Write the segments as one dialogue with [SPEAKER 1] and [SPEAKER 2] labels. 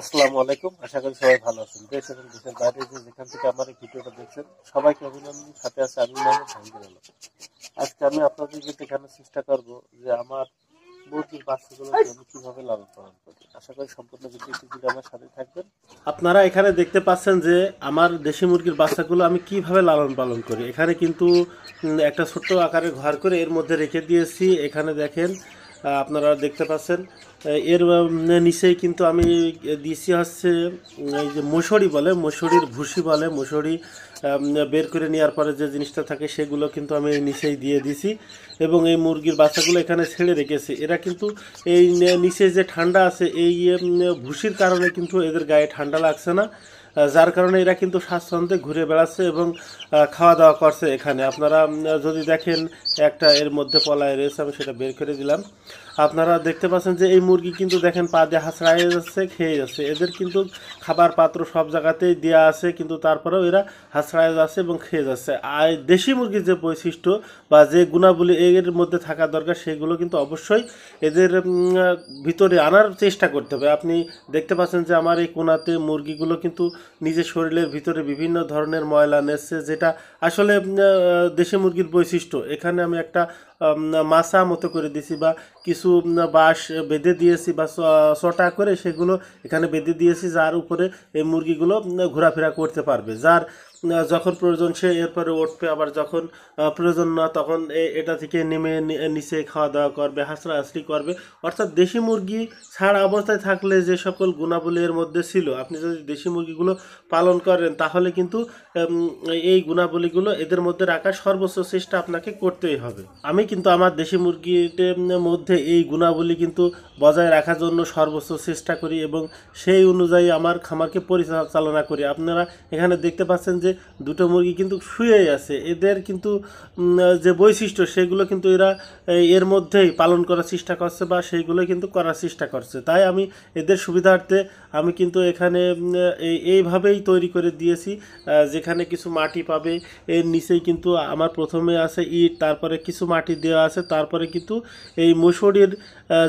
[SPEAKER 1] আসসালামু আলাইকুম আশা করি সবাই ভালো আছেন দেশ এবং দেশের বাইরে যে যেখান থেকে আমার এই ভিডিওটা দেখছেন সবাইকে অভিনন্দন সাথে আছে আমি আজকে আমি দেখানোর চেষ্টা করব যে আমার মুরগির আমি লালন পালন করি আশা করি সম্পূর্ণ ভিডিওটি আমার সাথে থাকবেন আপনারা এখানে দেখতে পাচ্ছেন যে আমার দেশি মুরগির বাচ্চাগুলো আমি কিভাবে লালন পালন করি এখানে কিন্তু একটা ছোট্ট আকারে ঘর করে এর মধ্যে রেখে দিয়েছি এখানে দেখেন আপনারা দেখতে পাচ্ছেন এর নিচেই কিন্তু আমি দিয়েছি হচ্ছে এই যে মশুরি বলে মশুরির ভুসি বলে মশুরি বের করে নেওয়ার পরে যে জিনিসটা থাকে সেগুলো কিন্তু আমি নিচেই দিয়ে দিছি এবং এই মুরগির বাচ্চাগুলো এখানে ছেড়ে রেখেছি এরা কিন্তু এই নিচে যে ঠান্ডা আছে এই ভুসির কারণে কিন্তু এদের গায়ে ঠান্ডা লাগছে না যার কারণে এরা কিন্তু স্বাচ্ছন্দ্যে ঘুরে বেড়াচ্ছে এবং খাওয়া দাওয়া করছে এখানে আপনারা যদি দেখেন একটা এর মধ্যে পলায় রয়েছে আমি সেটা বের করে দিলাম আপনারা দেখতে পাচ্ছেন যে এই মুরগি কিন্তু দেখেন পা দিয়ে হাঁচড়াই যাচ্ছে খেয়ে যাচ্ছে এদের কিন্তু খাবার পাত্র সব জায়গাতেই দেওয়া আছে কিন্তু তারপরেও এরা হাঁচড়াই যাচ্ছে এবং খেয়ে যাচ্ছে আর দেশি মুরগির যে বৈশিষ্ট্য বা যে গুণাবলী এর মধ্যে থাকা দরকার সেগুলো কিন্তু অবশ্যই এদের ভিতরে আনার চেষ্টা করতে হবে আপনি দেখতে পাচ্ছেন যে আমার এই কোনাতে মুরগিগুলো কিন্তু নিজের শরীরের ভিতরে বিভিন্ন ধরনের ময়লা নেচ্ছে যেটা আসলে দেশে মুরগির বৈশিষ্ট্য এখানে আমি একটা মাসা মতো করে দিয়েছি বা কিছু বাঁশ বেঁধে দিয়েছি বা সটা করে সেগুলো এখানে বেঁধে দিয়েছি যার উপরে এই মুরগিগুলো ঘোরাফেরা করতে পারবে যার যখন প্রয়োজন সে এরপরে উঠবে আবার যখন প্রয়োজন না তখন এটা থেকে নেমে নিচে খাওয়া দাওয়া করবে হাসরি করবে অর্থাৎ দেশি মুরগি ছাড় অবস্থায় থাকলে যে সকল গুণাবলীর মধ্যে ছিল আপনি যদি দেশি মুরগিগুলো পালন করেন তাহলে কিন্তু এই গুণাবলীগুলো এদের মধ্যে রাখার সর্বোচ্চ চেষ্টা আপনাকে করতেই হবে আমি কিন্তু আমার দেশি মুরগির মধ্যে এই গুণাবলী কিন্তু বজায় রাখার জন্য সর্বোচ্চ চেষ্টা করি এবং সেই অনুযায়ী আমার খামারকে পরিচালনা করি আপনারা এখানে দেখতে পাচ্ছেন যে দুটো মুরগি কিন্তু শুয়েই আছে এদের কিন্তু যে বৈশিষ্ট্য সেগুলো কিন্তু এরা এর মধ্যেই পালন করার চেষ্টা করছে বা সেইগুলো কিন্তু করার চেষ্টা করছে তাই আমি এদের সুবিধার্থে আমি কিন্তু এখানে এইভাবেই তৈরি করে দিয়েছি যেখানে কিছু মাটি পাবে এর নিচেই কিন্তু আমার প্রথমে আছে ইট তারপরে কিছু মাটি দেওয়া আছে তারপরে কিন্তু এই মুসুরির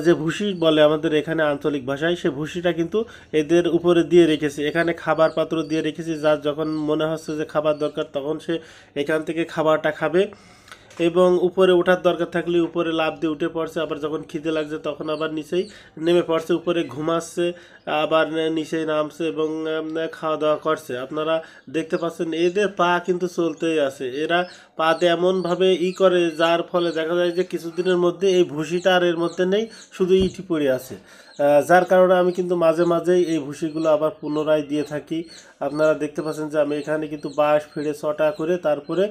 [SPEAKER 1] যে ভুসি বলে আমাদের এখানে আঞ্চলিক ভাষায় সে ভুসিটা কিন্তু এদের উপরে দিয়ে রেখেছে এখানে খাবার পাত্র দিয়ে রেখেছে যার যখন মনে হচ্ছে যে খাবার দরকার তখন সে এখান থেকে খাবারটা খাবে এবং উপরে ওঠার দরকার থাকলে উপরে লাভ দিয়ে উঠে পড়ছে আবার যখন খিদে লাগছে তখন আবার নিচেই নেমে পড়ছে উপরে ঘুমাচ্ছে আবার নিচেই নামছে এবং খাওয়া দাওয়া করছে আপনারা দেখতে পাচ্ছেন এদের পা কিন্তু চলতেই আছে এরা পাতে এমনভাবে ই করে যার ফলে দেখা যায় যে কিছুদিনের মধ্যে এই ভুসিটা আর এর মধ্যে নেই শুধু ইটি পড়ে আছে যার কারণে আমি কিন্তু মাঝে মাঝেই এই ভুসিগুলো আবার পুনরায় দিয়ে থাকি আপনারা দেখতে পাচ্ছেন যে আমি এখানে কিন্তু বাঁশ ফিরে ছটা করে তারপরে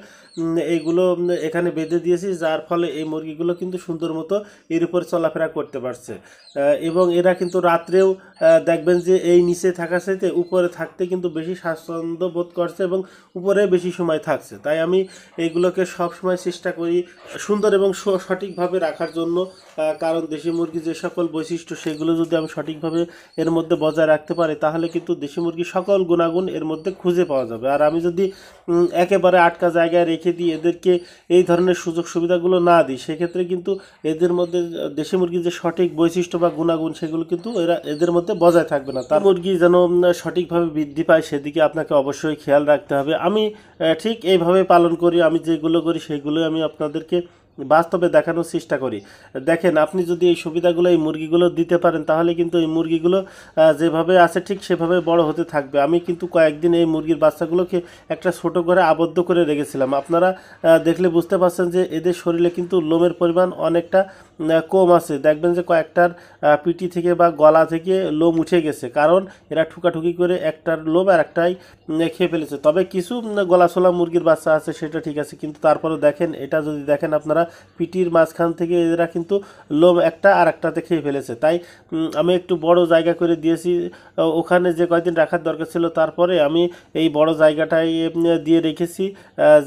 [SPEAKER 1] এইগুলো এখানে বেঁধে দিয়েছি যার ফলে এই মুরগিগুলো কিন্তু সুন্দর মতো এর উপর চলাফেরা করতে পারছে এবং এরা কিন্তু রাত্রেও দেখবেন যে এই নিচে থাকা সাথে উপরে থাকতে কিন্তু বেশি স্বাচ্ছন্দ্য বোধ করছে এবং উপরে বেশি সময় থাকছে তাই আমি এইগুলোকে সবসময় চেষ্টা করি সুন্দর এবং সঠিকভাবে রাখার জন্য কারণ দেশি মুরগি যে সকল বৈশিষ্ট্য সেগুলো যদি আমি সঠিকভাবে এর মধ্যে বজায় রাখতে পারি তাহলে কিন্তু দেশি মুরগির সকল গুণাগুণ এর মধ্যে খুঁজে পাওয়া যাবে আর আমি যদি একেবারে আটকা জায়গায় রেখে দিই এদেরকে এই ধরনের সুযোগ সুবিধাগুলো না দিই সেক্ষেত্রে কিন্তু এদের মধ্যে দেশি মুরগির যে সঠিক বৈশিষ্ট্য বা গুণাগুণ সেগুলো কিন্তু এরা এদের মধ্যে বজায় থাকবে না তার মুরগি যেন সঠিকভাবে বৃদ্ধি পায় সেদিকে আপনাকে অবশ্যই খেয়াল রাখতে হবে আমি ঠিক এইভাবে পালন করি আমি যেগুলো করি সেগুলোই আমি আপনাদেরকে বাস্তবে দেখানোর চেষ্টা করি দেখেন আপনি যদি এই সুবিধাগুলো এই মুরগিগুলো দিতে পারেন তাহলে কিন্তু এই মুরগিগুলো যেভাবে আছে ঠিক সেভাবে বড় হতে থাকবে আমি কিন্তু কয়েকদিন এই মুরগির বাচ্চাগুলোকে একটা ছোটো ঘরে আবদ্ধ করে রেখেছিলাম আপনারা দেখলে বুঝতে পারছেন যে এদের শরীরে কিন্তু লোমের পরিমাণ অনেকটা কম আছে দেখবেন যে কয়েকটার পিটি থেকে বা গলা থেকে লোম উঠে গেছে কারণ এরা ঠুকাঠুকি করে একটার লোম আর একটাই খেয়ে ফেলেছে তবে কিছু গলা সোলা মুরগির বাচ্চা আছে সেটা ঠিক আছে কিন্তু তারপরেও দেখেন এটা যদি দেখেন আপনারা পিটির মাঝখান থেকে এরা কিন্তু লোম একটা আর একটাতে খেয়ে ফেলেছে তাই আমি একটু বড় জায়গা করে দিয়েছি ওখানে যে কয়েকদিন রাখার দরকার ছিল তারপরে আমি এই বড় জায়গাটাই দিয়ে রেখেছি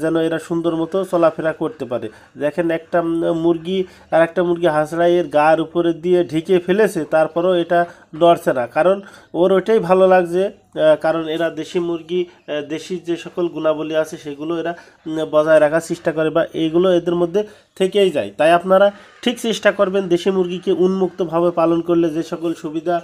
[SPEAKER 1] যেন এরা সুন্দর মতো চলাফেরা করতে পারে দেখেন একটা মুরগি আর একটা মুরগি হাঁসড়াইয়ের গার উপরে দিয়ে ঢেকে ফেলেছে তারপরেও এটা নড়ছে না কারণ ওর ওইটাই ভালো লাগছে কারণ এরা দেশি মুরগি দেশি যে সকল গুণাবলী আছে সেগুলো এরা বজায় রাখার চেষ্টা করে বা এইগুলো এদের মধ্যে থেকেই যায় তাই আপনারা ঠিক চেষ্টা করবেন দেশি মুরগিকে উন্মুক্তভাবে পালন করলে যে সকল সুবিধা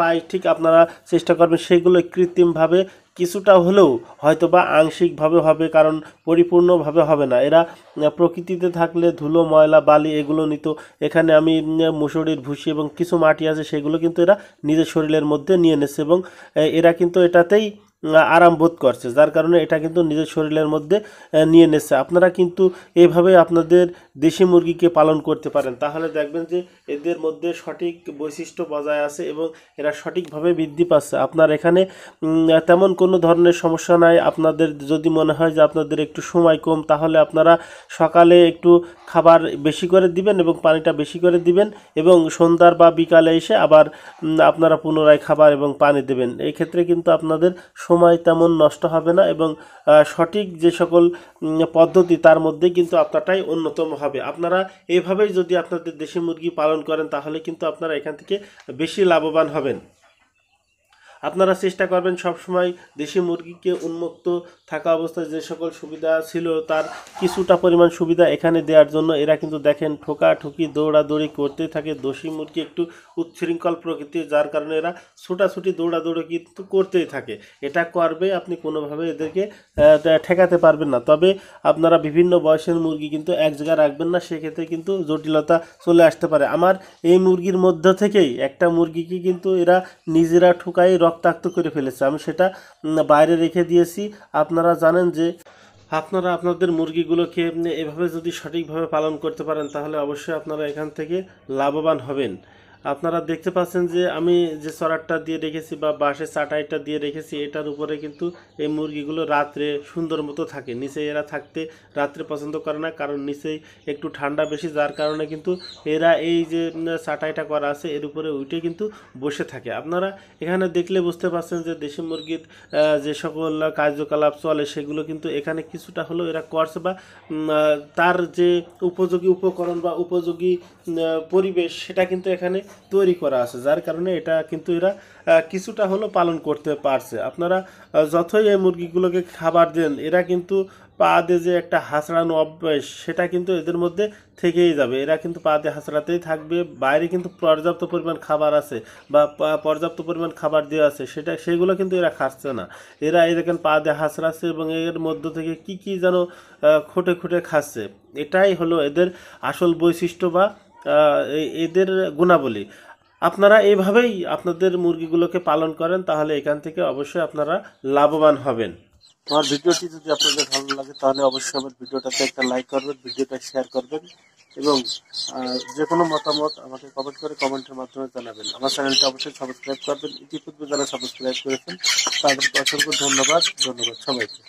[SPEAKER 1] পায় ঠিক আপনারা চেষ্টা করবেন সেগুলো কৃত্রিমভাবে কিছুটা হলেও হয়তো বা আংশিকভাবে হবে কারণ পরিপূর্ণভাবে হবে না এরা প্রকৃতিতে থাকলে ধুলো ময়লা বালি এগুলো নিত এখানে আমি মুসুরির ভুসি এবং কিছু মাটি আছে সেগুলো কিন্তু এরা নিজের শরীরের মধ্যে নিয়ে নিচ্ছে এবং এরা কিন্তু এটাতেই আরাম বোধ করছে যার কারণে এটা কিন্তু নিজের শরীরের মধ্যে নিয়ে নিচ্ছে আপনারা কিন্তু এভাবে আপনাদের দেশি মুরগিকে পালন করতে পারেন তাহলে দেখবেন যে এদের মধ্যে সঠিক বৈশিষ্ট্য বজায় আছে এবং এরা সঠিকভাবে বৃদ্ধি পাচ্ছে আপনার এখানে তেমন কোনো ধরনের সমস্যা নাই আপনাদের যদি মনে হয় যে আপনাদের একটু সময় কম তাহলে আপনারা সকালে একটু খাবার বেশি করে দিবেন এবং পানিটা বেশি করে দিবেন এবং সন্ধ্যার বা বিকালে এসে আবার আপনারা পুনরায় খাবার এবং পানি দেবেন এক্ষেত্রে কিন্তু আপনাদের সময় তেমন নষ্ট হবে না এবং সঠিক যে সকল পদ্ধতি তার মধ্যে কিন্তু আপনারটাই অন্যতম হবে আপনারা এভাবেই যদি আপনাদের দেশি মুরগি পালন করেন তাহলে কিন্তু আপনারা এখান থেকে বেশি লাভবান হবেন আপনারা চেষ্টা করবেন সবসময় দেশি মুরগিকে উন্মুক্ত থাকা অবস্থায় যে সকল সুবিধা ছিল তার কিছুটা পরিমাণ সুবিধা এখানে দেওয়ার জন্য এরা কিন্তু দেখেন ঠোকা ঠুকি দৌড়াদৌড়ি করতে থাকে দেশি মুরগি একটু উচ্ছৃঙ্খল প্রকৃতির যার কারণে এরা ছোটাছুটি দৌড়াদৌড়ি কিন্তু করতেই থাকে এটা করবে আপনি কোনোভাবে এদেরকে ঠেকাতে পারবেন না তবে আপনারা বিভিন্ন বয়সের মুরগি কিন্তু এক জায়গায় রাখবেন না সেক্ষেত্রে কিন্তু জটিলতা চলে আসতে পারে আমার এই মুরগির মধ্য থেকেই একটা মুরগিকে কিন্তু এরা নিজেরা ঠুকাই রক্তাক্ত করে ফেলেছে আমি সেটা বাইরে রেখে দিয়েছি আপনারা জানেন যে আপনারা আপনাদের মুরগিগুলোকে এভাবে যদি সঠিকভাবে পালন করতে পারেন তাহলে অবশ্যই আপনারা এখান থেকে লাভবান হবেন আপনারা দেখতে পাচ্ছেন যে আমি যে সরারটা দিয়ে রেখেছি বা বাঁশের চাটাইটা দিয়ে রেখেছি এটার উপরে কিন্তু এই মুরগিগুলো রাত্রে সুন্দর মতো থাকে নিচে এরা থাকতে রাত্রে পছন্দ করে না কারণ নিচেই একটু ঠান্ডা বেশি যার কারণে কিন্তু এরা এই যে চাটাইটা করা আছে এর উপরে উঠে কিন্তু বসে থাকে আপনারা এখানে দেখলে বুঝতে পারছেন যে দেশি মুরগির যে সকল কার্যকলাপ চলে সেগুলো কিন্তু এখানে কিছুটা হলেও এরা করছে বা তার যে উপযোগী উপকরণ বা উপযোগী পরিবেশ সেটা কিন্তু এখানে তৈরি করা আছে যার কারণে এটা কিন্তু এরা কিছুটা হলো পালন করতে পারছে আপনারা যতই এই মুরগিগুলোকে খাবার দেন এরা কিন্তু পা দিয়ে যে একটা হাসড়ানো অভ্যাস সেটা কিন্তু এদের মধ্যে থেকেই যাবে এরা কিন্তু পা দিয়ে হাসড়াতেই থাকবে বাইরে কিন্তু পর্যাপ্ত পরিমাণ খাবার আছে বা পর্যাপ্ত পরিমাণ খাবার দেওয়া আছে সেটা সেগুলো কিন্তু এরা খাচ্ছে না এরা এদেরকে পা দিয়ে হাসড়াচ্ছে এবং এর মধ্য থেকে কি কি যেন খুঁটে খুঁটে খাচ্ছে এটাই হলো এদের আসল বৈশিষ্ট্য বা এদের গুণাবলী আপনারা এইভাবেই আপনাদের মুরগিগুলোকে পালন করেন তাহলে এখান থেকে অবশ্যই আপনারা লাভবান হবেন আমার ভিডিওটি যদি আপনাদের ভালো লাগে তাহলে অবশ্যই আমার ভিডিওটাতে একটা লাইক করবেন ভিডিওটা শেয়ার করবেন এবং যে কোনো মতামত আমাকে কমেন্ট করে কমেন্টের মাধ্যমে জানাবেন আমার চ্যানেলটা অবশ্যই সাবস্ক্রাইব করবেন ইতিপূর্বে যারা সাবস্ক্রাইব করেছেন তাদেরকে অসংখ্য ধন্যবাদ ধন্যবাদ সবাইকে